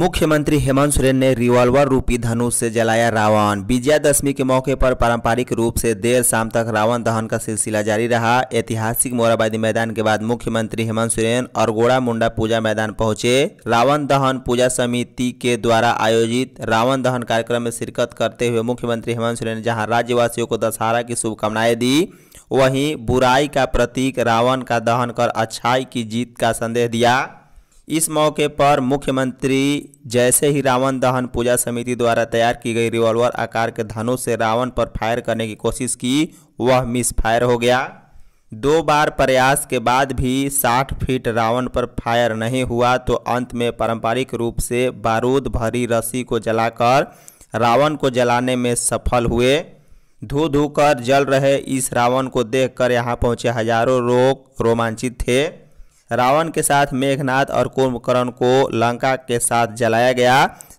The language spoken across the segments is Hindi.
मुख्यमंत्री हेमंत सोरेन ने रिवॉल्वर रूपी धनुष से जलाया रावण विजयादशमी के मौके पर पारंपरिक रूप से देर शाम तक रावण दहन का सिलसिला जारी रहा ऐतिहासिक मोराबादी मैदान के बाद मुख्यमंत्री हेमंत सोरेन और गोड़ा मुंडा पूजा मैदान पहुंचे रावण दहन पूजा समिति के द्वारा आयोजित रावण दहन कार्यक्रम में शिरकत करते हुए मुख्यमंत्री हेमंत सोरेन ने जहाँ राज्यवासियों को दशहरा की शुभकामनाएं दी वहीं बुराई का प्रतीक रावण का दहन कर अच्छाई की जीत का संदेश दिया इस मौके पर मुख्यमंत्री जैसे ही रावण दहन पूजा समिति द्वारा तैयार की गई रिवॉल्वर आकार के धनुष से रावण पर फायर करने की कोशिश की वह मिस फायर हो गया दो बार प्रयास के बाद भी 60 फीट रावण पर फायर नहीं हुआ तो अंत में पारंपरिक रूप से बारूद भरी रस्सी को जलाकर रावण को जलाने में सफल हुए धू धू कर जल रहे इस रावण को देखकर यहाँ पहुँचे हजारों लोग रोमांचित थे रावण के साथ मेघनाथ और कुंभकर्ण को लंका के साथ जलाया गया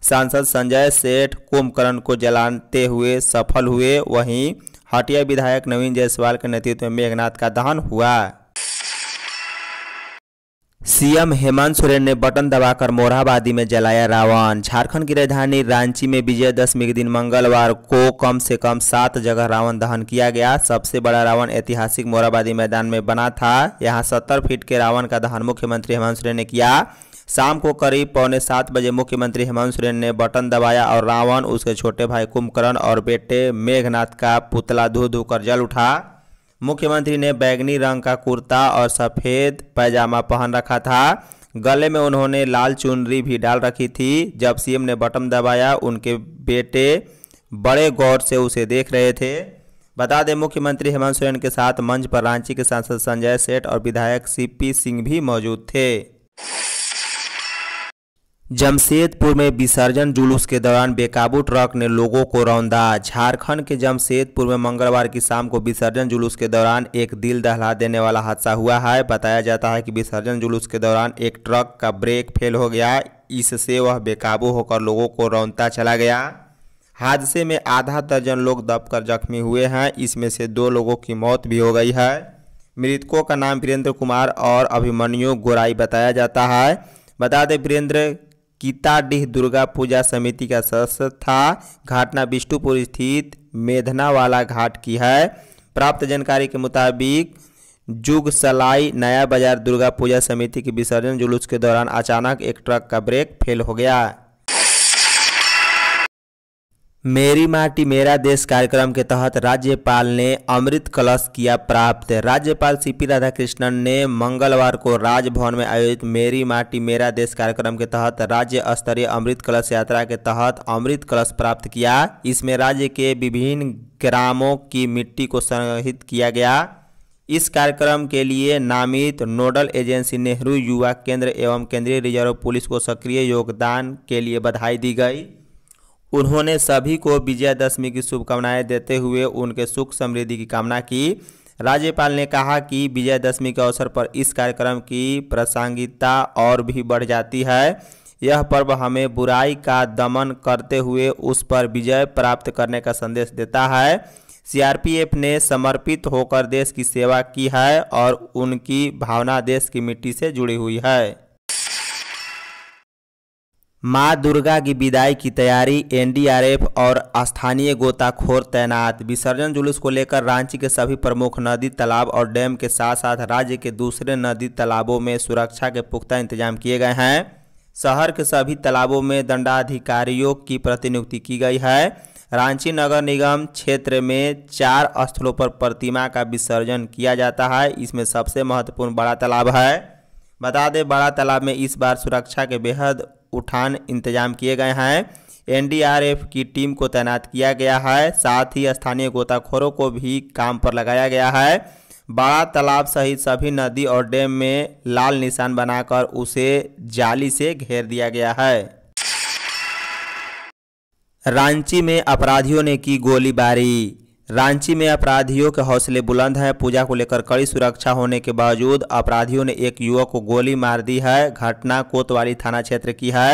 सांसद संजय सेठ कुंभकर्ण को जलाते हुए सफल हुए वहीं हटिया विधायक नवीन जायसवाल के नेतृत्व में मेघनाथ का दहन हुआ सीएम हेमंत सोरेन ने बटन दबाकर मोरहाबादी में जलाया रावण झारखंड की राजधानी रांची में विजयदशमी के दिन मंगलवार को कम से कम सात जगह रावण दहन किया गया सबसे बड़ा रावण ऐतिहासिक मोरहाबादी मैदान में बना था यहां सत्तर फीट के रावण का दहन मुख्यमंत्री हेमंत सोरेन ने किया शाम को करीब पौने सात बजे मुख्यमंत्री हेमंत सोरेन ने बटन दबाया और रावण उसके छोटे भाई कुंभकर्ण और बेटे मेघनाथ का पुतला धो धो कर जल उठा मुख्यमंत्री ने बैगनी रंग का कुर्ता और सफ़ेद पैजामा पहन रखा था गले में उन्होंने लाल चुनरी भी डाल रखी थी जब सीएम ने बटन दबाया उनके बेटे बड़े गौर से उसे देख रहे थे बता दें मुख्यमंत्री हेमंत सोरेन के साथ मंच पर रांची के सांसद संजय सेठ और विधायक सीपी सिंह भी मौजूद थे जमशेदपुर में विसर्जन जुलूस के दौरान बेकाबू ट्रक ने लोगों को रौंदा झारखंड के जमशेदपुर में मंगलवार की शाम को विसर्जन जुलूस के दौरान एक दिल दहला देने वाला हादसा हुआ है बताया जाता है कि विसर्जन जुलूस के दौरान एक ट्रक का ब्रेक फेल हो गया इससे वह बेकाबू होकर लोगों को रौंदता चला गया हादसे में आधा दर्जन लोग दबकर जख्मी हुए हैं इसमें से दो लोगों की मौत भी हो गई है मृतकों का नाम वीरेंद्र कुमार और अभिमन्यु गोराई बताया जाता है बता दें वीरेंद्र कीताडीह दुर्गा पूजा समिति का सदस्य था घाटना बिष्टुपुर स्थित मेधनावाला घाट की है प्राप्त जानकारी के मुताबिक जुग सलाई नया बाजार दुर्गा पूजा समिति की विसर्जन जुलूस के दौरान अचानक एक ट्रक का ब्रेक फेल हो गया मेरी माटी मेरा देश कार्यक्रम के तहत राज्यपाल ने अमृत कलश किया प्राप्त राज्यपाल सीपी राधाकृष्णन ने मंगलवार को राजभवन में आयोजित मेरी माटी मेरा देश कार्यक्रम के तहत राज्य स्तरीय अमृत कलश यात्रा के तहत अमृत कलश प्राप्त किया इसमें राज्य के विभिन्न ग्रामों की मिट्टी को संग्रहित किया गया इस कार्यक्रम के लिए नामित नोडल एजेंसी नेहरू युवा केंद्र एवं केंद्रीय रिजर्व पुलिस को सक्रिय योगदान के लिए बधाई दी गई उन्होंने सभी को विजयादशमी की शुभकामनाएं देते हुए उनके सुख समृद्धि की कामना की राज्यपाल ने कहा कि विजयादशमी के अवसर पर इस कार्यक्रम की प्रासंगिकता और भी बढ़ जाती है यह पर्व हमें बुराई का दमन करते हुए उस पर विजय प्राप्त करने का संदेश देता है सीआरपीएफ ने समर्पित होकर देश की सेवा की है और उनकी भावना देश की मिट्टी से जुड़ी हुई है मां दुर्गा की विदाई की तैयारी एनडीआरएफ और स्थानीय गोताखोर तैनात विसर्जन जुलूस को लेकर रांची के सभी प्रमुख नदी तालाब और डैम के साथ साथ राज्य के दूसरे नदी तालाबों में सुरक्षा के पुख्ता इंतजाम किए गए हैं शहर के सभी तालाबों में दंडाधिकारियों की प्रतिनियुक्ति की गई है रांची नगर निगम क्षेत्र में चार स्थलों पर प्रतिमा का विसर्जन किया जाता है इसमें सबसे महत्वपूर्ण बड़ा तालाब है बता दें बड़ा तालाब में इस बार सुरक्षा के बेहद उठान इंतजाम किए गए हैं एनडीआरएफ की टीम को तैनात किया गया है साथ ही स्थानीय गोताखोरों को भी काम पर लगाया गया है बड़ा तालाब सहित सभी नदी और डैम में लाल निशान बनाकर उसे जाली से घेर दिया गया है रांची में अपराधियों ने की गोलीबारी रांची में अपराधियों के हौसले बुलंद हैं पूजा को लेकर कड़ी सुरक्षा होने के बावजूद अपराधियों ने एक युवक को गोली मार दी है घटना कोतवाली थाना क्षेत्र की है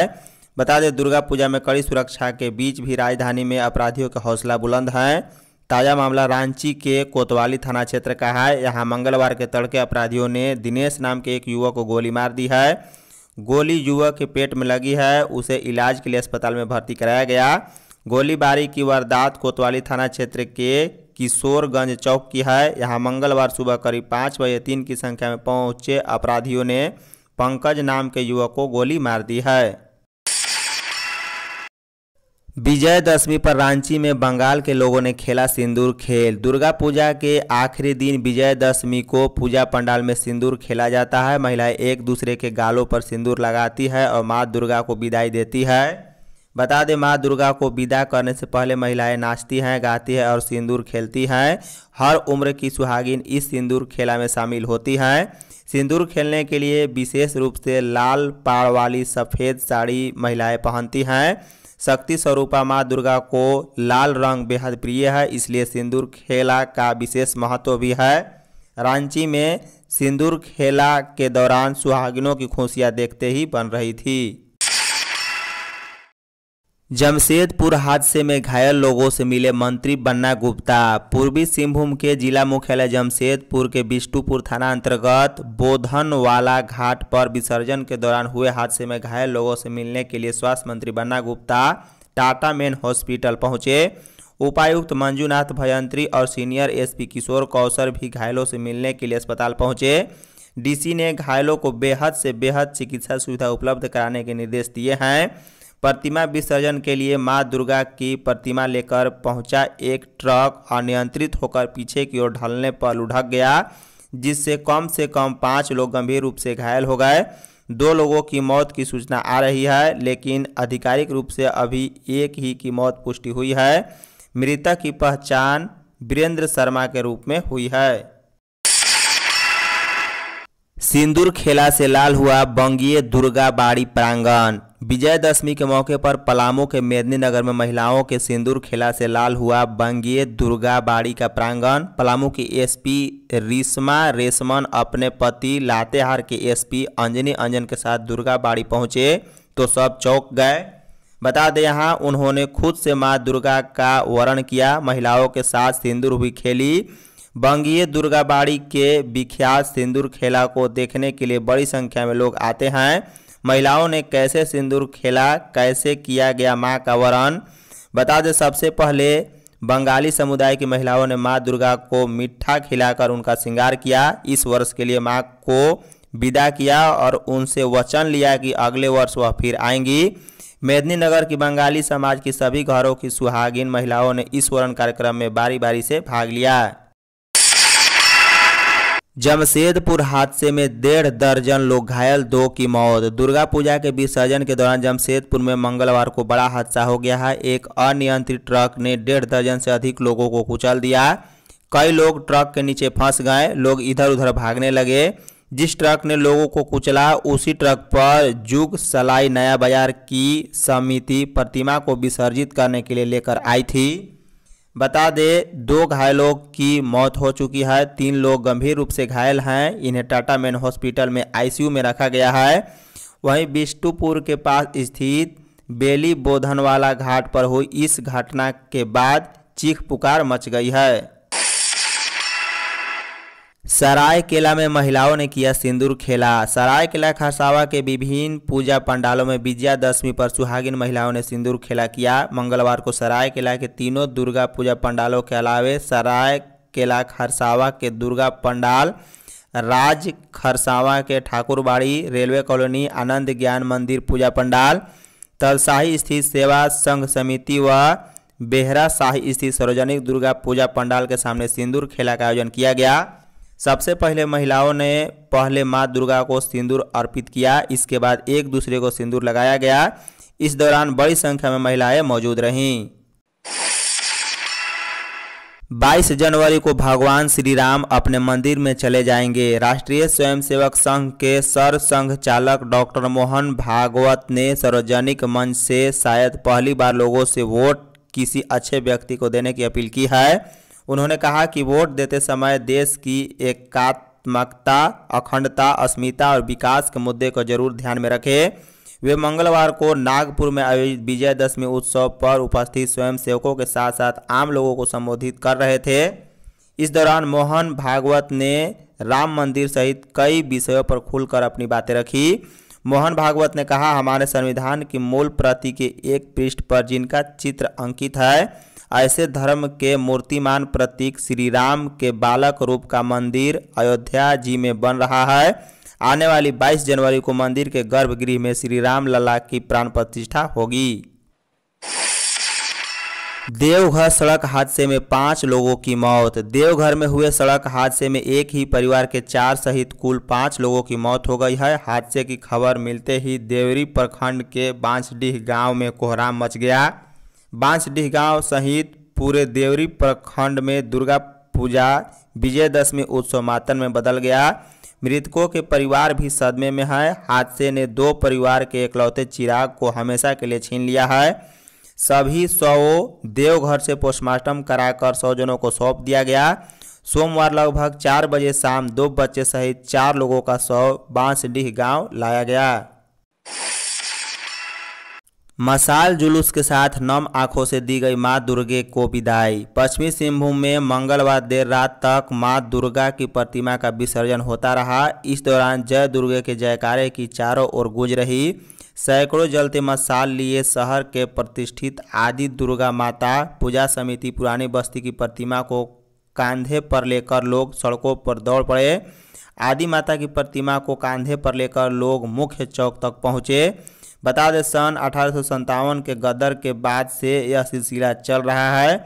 बता दें दुर्गा पूजा में कड़ी सुरक्षा के बीच भी राजधानी में अपराधियों के हौसला बुलंद है ताज़ा मामला रांची के कोतवाली थाना क्षेत्र का है यहाँ मंगलवार के तड़के अपराधियों ने दिनेश नाम के एक युवक को गोली मार दी है गोली युवक के पेट में लगी है उसे इलाज के लिए अस्पताल में भर्ती कराया गया गोलीबारी की वारदात कोतवाली थाना क्षेत्र के किशोरगंज चौक की है यहाँ मंगलवार सुबह करीब पाँच बजे तीन की संख्या में पहुँचे अपराधियों ने पंकज नाम के युवक को गोली मार दी है दशमी पर रांची में बंगाल के लोगों ने खेला सिंदूर खेल दुर्गा पूजा के आखिरी दिन दशमी को पूजा पंडाल में सिंदूर खेला जाता है महिलाएं एक दूसरे के गालों पर सिंदूर लगाती है और माँ दुर्गा को विदाई देती है बता दें माँ दुर्गा को विदा करने से पहले महिलाएं नाचती हैं गाती हैं और सिंदूर खेलती हैं हर उम्र की सुहागिन इस सिंदूर खेला में शामिल होती हैं सिंदूर खेलने के लिए विशेष रूप से लाल पाड़ वाली सफ़ेद साड़ी महिलाएं पहनती हैं शक्ति स्वरूपा माँ दुर्गा को लाल रंग बेहद प्रिय है इसलिए सिंदूर खेला का विशेष महत्व भी है रांची में सिंदूर खेला के दौरान सुहागिनों की खुशियाँ देखते ही बन रही थी जमशेदपुर हादसे में घायल लोगों से मिले मंत्री बन्ना गुप्ता पूर्वी सिंहभूम के जिला मुख्यालय जमशेदपुर के बिष्टुपुर थाना अंतर्गत बोधनवाला घाट पर विसर्जन के दौरान हुए हादसे में घायल लोगों से मिलने के लिए स्वास्थ्य मंत्री बन्ना गुप्ता टाटा मेन हॉस्पिटल पहुंचे उपायुक्त मंजूनाथ भयंत्री और सीनियर एस किशोर कौशर भी घायलों से मिलने के लिए अस्पताल पहुँचे डी ने घायलों को बेहद से बेहद चिकित्सा सुविधा उपलब्ध कराने के निर्देश दिए हैं प्रतिमा विसर्जन के लिए मां दुर्गा की प्रतिमा लेकर पहुंचा एक ट्रक अनियंत्रित होकर पीछे की ओर ढलने पर लुढ़क गया जिससे कम से कम पाँच लोग गंभीर रूप से घायल हो गए दो लोगों की मौत की सूचना आ रही है लेकिन आधिकारिक रूप से अभी एक ही की मौत पुष्टि हुई है मृतक की पहचान वीरेंद्र शर्मा के रूप में हुई है सिंदूर खेला से लाल हुआ बंगीय दुर्गा बाड़ी प्रांगण विजयदशमी के मौके पर पलामू के मेदनी नगर में महिलाओं के सिंदूर खेला से लाल हुआ बंगीय दुर्गा बाड़ी का प्रांगण पलामू की एसपी रिश्मा रेशमन अपने पति लातेहार के एसपी अंजनी अंजन के साथ दुर्गा बाड़ी पहुंचे तो सब चौक गए बता दें यहाँ उन्होंने खुद से माँ दुर्गा का वर्ण किया महिलाओं के साथ सिंदूर भी खेली बंगीय दुर्गाबाड़ी के विख्यात सिंदूर खेला को देखने के लिए बड़ी संख्या में लोग आते हैं महिलाओं ने कैसे सिंदूर खेला कैसे किया गया माँ का वरण बता दें सबसे पहले बंगाली समुदाय की महिलाओं ने माँ दुर्गा को मीठा खिलाकर उनका श्रृंगार किया इस वर्ष के लिए माँ को विदा किया और उनसे वचन लिया कि अगले वर्ष वह फिर आएंगी मेदनी नगर की बंगाली समाज की सभी घरों की सुहागिन महिलाओं ने इस वरण कार्यक्रम में बारी बारी से भाग लिया जमशेदपुर हादसे में डेढ़ दर्जन लोग घायल दो की मौत दुर्गा पूजा के विसर्जन के दौरान जमशेदपुर में मंगलवार को बड़ा हादसा हो गया है एक अनियंत्रित ट्रक ने डेढ़ दर्जन से अधिक लोगों को कुचल दिया कई लोग ट्रक के नीचे फंस गए लोग इधर उधर भागने लगे जिस ट्रक ने लोगों को कुचला उसी ट्रक पर जुग सलाई नया बाजार की समिति प्रतिमा को विसर्जित करने के लिए लेकर आई थी बता दें दो घायलों की मौत हो चुकी है तीन लोग गंभीर रूप से घायल हैं इन्हें टाटा मेन हॉस्पिटल में आईसीयू में रखा गया है वहीं बिष्टुपुर के पास स्थित बेली बोधनवाला घाट पर हुई इस घटना के बाद चीख पुकार मच गई है सराय में महिलाओं ने किया सिंदूर खेला सराय खरसावा के विभिन्न पूजा पंडालों में विजयादशमी पर सुहागिन महिलाओं ने सिंदूर खेला किया मंगलवार को सराय के तीनों दुर्गा पूजा पंडालों के अलावे सराय खरसावा के दुर्गा पंडाल राज खरसावा के ठाकुरबाड़ी रेलवे कॉलोनी आनंद ज्ञान मंदिर पूजा पंडाल तलशाही स्थित सेवा संघ समिति व बेहरा शाही स्थित सार्वजनिक दुर्गा पूजा पंडाल के सामने सिंदूर खेला का आयोजन किया गया सबसे पहले महिलाओं ने पहले माँ दुर्गा को सिंदूर अर्पित किया इसके बाद एक दूसरे को सिंदूर लगाया गया इस दौरान बड़ी संख्या में महिलाएं मौजूद रहीं 22 जनवरी को भगवान श्री राम अपने मंदिर में चले जाएंगे राष्ट्रीय स्वयंसेवक संघ के सर संघ चालक डॉक्टर मोहन भागवत ने सार्वजनिक मंच से शायद पहली बार लोगों से वोट किसी अच्छे व्यक्ति को देने की अपील की है उन्होंने कहा कि वोट देते समय देश की एकात्मकता अखंडता अस्मिता और विकास के मुद्दे को जरूर ध्यान में रखें वे मंगलवार को नागपुर में आयोजित विजयदशमी उत्सव पर उपस्थित स्वयंसेवकों के साथ साथ आम लोगों को संबोधित कर रहे थे इस दौरान मोहन भागवत ने राम मंदिर सहित कई विषयों पर खुलकर अपनी बातें रखी मोहन भागवत ने कहा हमारे संविधान की मूल प्रति के एक पृष्ठ पर जिनका चित्र अंकित है ऐसे धर्म के मूर्तिमान प्रतीक श्री राम के बालक रूप का मंदिर अयोध्या जी में बन रहा है आने वाली 22 जनवरी को मंदिर के गर्भगृह में श्री राम लला की प्राण प्रतिष्ठा होगी देवघर सड़क हादसे में पाँच लोगों की मौत देवघर में हुए सड़क हादसे में एक ही परिवार के चार सहित कुल पाँच लोगों की मौत हो गई है हादसे की खबर मिलते ही देवरी प्रखंड के बांसडीह गांव में कोहराम मच गया बांसडीह गांव सहित पूरे देवरी प्रखंड में दुर्गा पूजा विजयदशमी उत्सव मातन में बदल गया मृतकों के परिवार भी सदमे में है हादसे ने दो परिवार के इकलौते चिराग को हमेशा के लिए छीन लिया है सभी शवों देवघर से पोस्टमार्टम कराकर सौजनों को सौंप दिया गया सोमवार लगभग चार बजे शाम दो बच्चे सहित चार लोगों का शव बांसडीह गांव लाया गया मसाल जुलूस के साथ नम आंखों से दी गई मां दुर्गे को विदाई पश्चिमी सिंहभूम में मंगलवार देर रात तक मां दुर्गा की प्रतिमा का विसर्जन होता रहा इस दौरान जय दुर्गे के जयकारे की चारों ओर गूंज रही सैकड़ों जलते मसाल लिए शहर के प्रतिष्ठित आदि दुर्गा माता पूजा समिति पुरानी बस्ती की प्रतिमा को कांधे पर लेकर लोग सड़कों पर दौड़ पड़े आदि माता की प्रतिमा को कांधे पर लेकर लोग मुख्य चौक तक पहुँचे बता दें सन अठारह के गदर के बाद से यह सिलसिला चल रहा है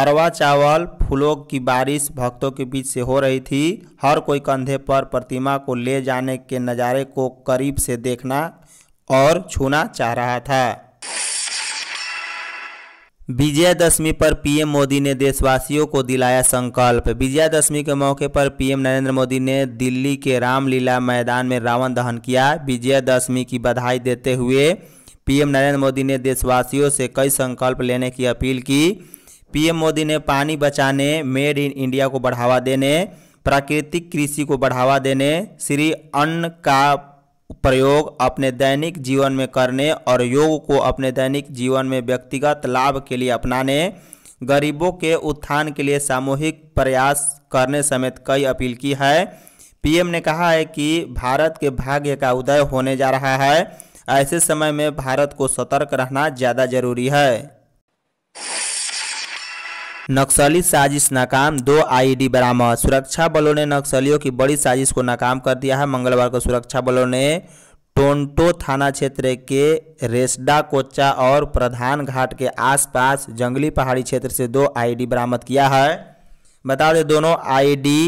अरवा चावल फूलों की बारिश भक्तों के बीच से हो रही थी हर कोई कंधे पर प्रतिमा को ले जाने के नज़ारे को करीब से देखना और छूना चाह रहा था विजयादशमी पर पीएम मोदी ने देशवासियों को दिलाया संकल्प विजयादशमी के मौके पर पीएम नरेंद्र मोदी ने दिल्ली के रामलीला मैदान में रावण दहन किया विजयादशमी की बधाई देते हुए पीएम नरेंद्र मोदी ने देशवासियों से कई संकल्प लेने की अपील की पीएम मोदी ने पानी बचाने मेड इन इंडिया को बढ़ावा देने प्राकृतिक कृषि को बढ़ावा देने श्री अन्न का प्रयोग अपने दैनिक जीवन में करने और योग को अपने दैनिक जीवन में व्यक्तिगत लाभ के लिए अपनाने गरीबों के उत्थान के लिए सामूहिक प्रयास करने समेत कई अपील की है पीएम ने कहा है कि भारत के भाग्य का उदय होने जा रहा है ऐसे समय में भारत को सतर्क रहना ज़्यादा जरूरी है नक्सली साजिश नाकाम दो आईडी बरामद सुरक्षा बलों ने नक्सलियों की बड़ी साजिश को नाकाम कर दिया है मंगलवार को सुरक्षा बलों ने टोंटो थाना क्षेत्र के रेसडा कोचा और प्रधान घाट के आसपास जंगली पहाड़ी क्षेत्र से दो आईडी बरामद किया है बता दें दोनों आईडी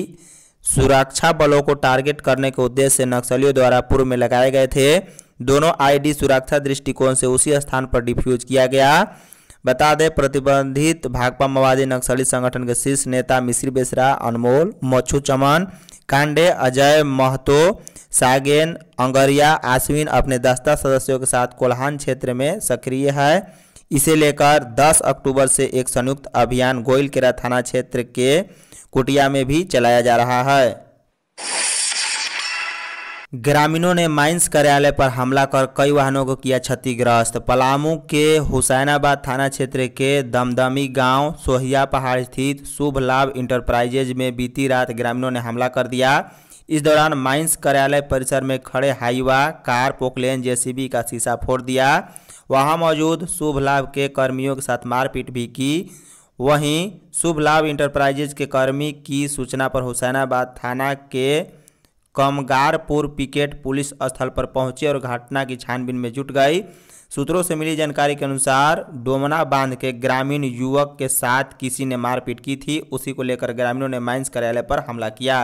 सुरक्षा बलों को टारगेट करने के उद्देश्य से नक्सलियों द्वारा पूर्व में लगाए गए थे दोनों आईडी सुरक्षा दृष्टिकोण से उसी स्थान पर डिफ्यूज किया गया बता दें प्रतिबंधित भाकपा माओवादी नक्सली संगठन के शीर्ष नेता मिश्री बेसरा अनमोल मच्छू चमन कांडे अजय महतो सागेन अंगरिया आश्विन अपने दस्ता सदस्यों के साथ कोल्हान क्षेत्र में सक्रिय है इसे लेकर 10 अक्टूबर से एक संयुक्त अभियान गोइलकेरा थाना क्षेत्र के कुटिया में भी चलाया जा रहा है ग्रामीणों ने माइंस कार्यालय पर हमला कर कई वाहनों को किया क्षतिग्रस्त पलामू के हुसैनाबाद थाना क्षेत्र के दमदमी गांव सोहिया पहाड़ स्थित शुभ लाभ इंटरप्राइजेज में बीती रात ग्रामीणों ने हमला कर दिया इस दौरान माइंस कार्यालय परिसर में खड़े हाईवा कार पोकलेन जेसीबी का शीशा फोड़ दिया वहां मौजूद शुभ लाभ के कर्मियों के साथ मारपीट भी की वहीं शुभ लाभ इंटरप्राइजेज के कर्मी की सूचना पर हुसैनाबाद थाना के कमगारपुर पिकेट पुलिस स्थल पर पहुंची और घटना की छानबीन में जुट गई सूत्रों से मिली जानकारी के अनुसार डोमना बांध के ग्रामीण युवक के साथ किसी ने मारपीट की थी उसी को लेकर ग्रामीणों ने माइंस कार्यालय पर हमला किया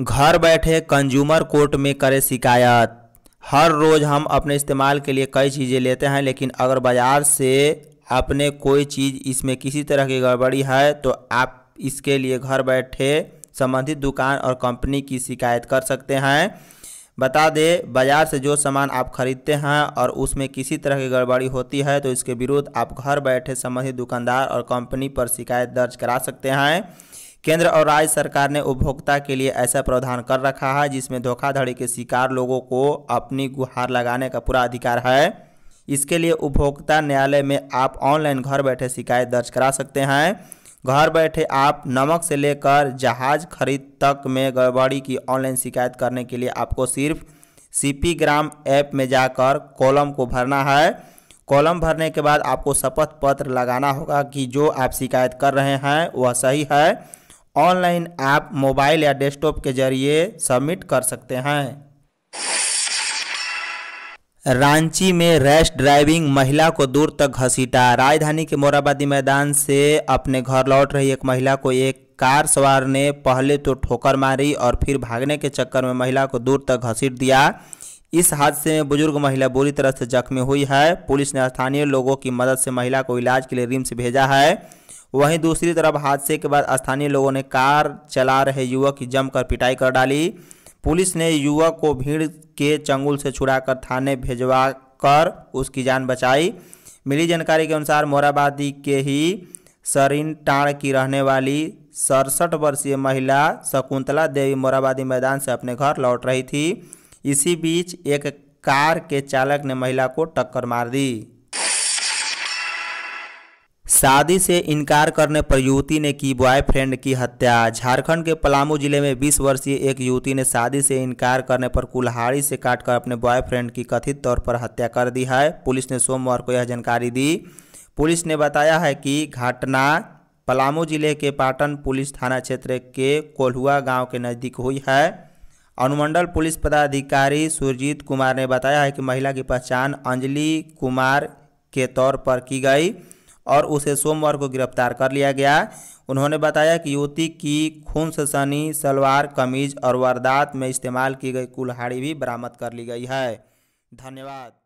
घर बैठे कंज्यूमर कोर्ट में करे शिकायत हर रोज़ हम अपने इस्तेमाल के लिए कई चीज़ें लेते हैं लेकिन अगर बाज़ार से आपने कोई चीज़ इसमें किसी तरह की गड़बड़ी है तो आप इसके लिए घर बैठे संबंधित दुकान और कंपनी की शिकायत कर सकते हैं बता दें बाज़ार से जो सामान आप खरीदते हैं और उसमें किसी तरह की गड़बड़ी होती है तो इसके विरुद्ध आप घर बैठे संबंधित दुकानदार और कंपनी पर शिकायत दर्ज करा सकते हैं केंद्र और राज्य सरकार ने उपभोक्ता के लिए ऐसा प्रावधान कर रखा है जिसमें धोखाधड़ी के शिकार लोगों को अपनी गुहार लगाने का पूरा अधिकार है इसके लिए उपभोक्ता न्यायालय में आप ऑनलाइन घर बैठे शिकायत दर्ज करा सकते हैं घर बैठे आप नमक से लेकर जहाज खरीद तक में गड़बड़ी की ऑनलाइन शिकायत करने के लिए आपको सिर्फ सी ग्राम ऐप में जाकर कॉलम को भरना है कॉलम भरने के बाद आपको शपथ पत्र लगाना होगा कि जो आप शिकायत कर रहे हैं वह सही है ऑनलाइन आप मोबाइल या डेस्कटॉप के जरिए सबमिट कर सकते हैं रांची में रैश ड्राइविंग महिला को दूर तक घसीटा राजधानी के मोराबादी मैदान से अपने घर लौट रही एक महिला को एक कार सवार ने पहले तो ठोकर मारी और फिर भागने के चक्कर में महिला को दूर तक घसीट दिया इस हादसे में बुजुर्ग महिला बुरी तरह से जख्मी हुई है पुलिस ने स्थानीय लोगों की मदद से महिला को इलाज के लिए रिम्स भेजा है वहीं दूसरी तरफ हादसे के बाद स्थानीय लोगों ने कार चला रहे युवक की जमकर पिटाई कर डाली पुलिस ने युवक को भीड़ के चंगुल से छुड़ाकर थाने भेजवा कर उसकी जान बचाई मिली जानकारी के अनुसार मोराबादी के ही सरिन टाण की रहने वाली सड़सठ वर्षीय महिला शकुंतला देवी मोराबादी मैदान से अपने घर लौट रही थी इसी बीच एक कार के चालक ने महिला को टक्कर मार दी शादी से इनकार करने पर युवती ने की बॉयफ्रेंड की हत्या झारखंड के पलामू जिले में 20 वर्षीय एक युवती ने शादी से इनकार करने पर कुल्हाड़ी से काटकर अपने बॉयफ्रेंड की कथित तौर पर हत्या कर दी है पुलिस ने सोमवार को यह जानकारी दी पुलिस ने बताया है कि घटना पलामू जिले के पाटन पुलिस थाना क्षेत्र के कोल्हुआ गाँव के नज़दीक हुई है अनुमंडल पुलिस पदाधिकारी सुरजीत कुमार ने बताया है कि महिला की पहचान अंजलि कुमार के तौर पर की गई और उसे सोमवार को गिरफ्तार कर लिया गया उन्होंने बताया कि युवती की खून से सनी सलवार कमीज और वारदात में इस्तेमाल की गई कुल्हाड़ी भी बरामद कर ली गई है धन्यवाद